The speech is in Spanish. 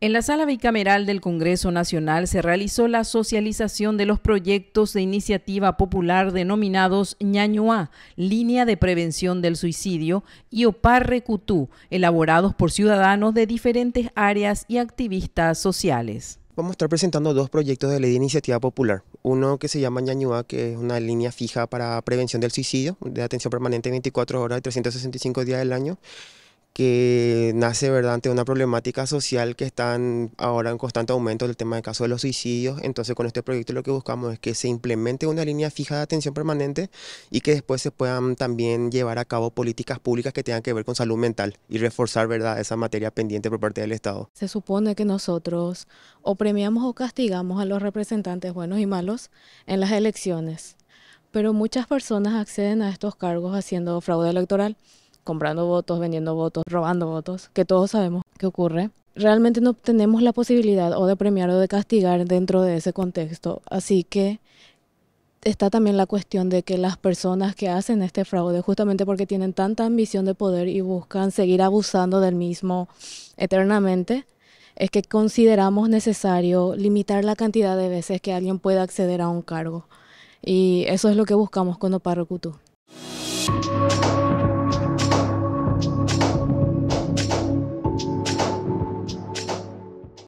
En la sala bicameral del Congreso Nacional se realizó la socialización de los proyectos de iniciativa popular denominados Ñañua, Línea de Prevención del Suicidio, y Oparrecutú, elaborados por ciudadanos de diferentes áreas y activistas sociales. Vamos a estar presentando dos proyectos de ley de iniciativa popular. Uno que se llama Ñañua, que es una línea fija para prevención del suicidio, de atención permanente 24 horas y 365 días del año que nace ¿verdad? ante una problemática social que está ahora en constante aumento del tema del caso de los suicidios. Entonces con este proyecto lo que buscamos es que se implemente una línea fija de atención permanente y que después se puedan también llevar a cabo políticas públicas que tengan que ver con salud mental y reforzar ¿verdad? esa materia pendiente por parte del Estado. Se supone que nosotros o premiamos o castigamos a los representantes buenos y malos en las elecciones, pero muchas personas acceden a estos cargos haciendo fraude electoral comprando votos, vendiendo votos, robando votos, que todos sabemos que ocurre, realmente no tenemos la posibilidad o de premiar o de castigar dentro de ese contexto. Así que está también la cuestión de que las personas que hacen este fraude, justamente porque tienen tanta ambición de poder y buscan seguir abusando del mismo eternamente, es que consideramos necesario limitar la cantidad de veces que alguien pueda acceder a un cargo. Y eso es lo que buscamos con Oparro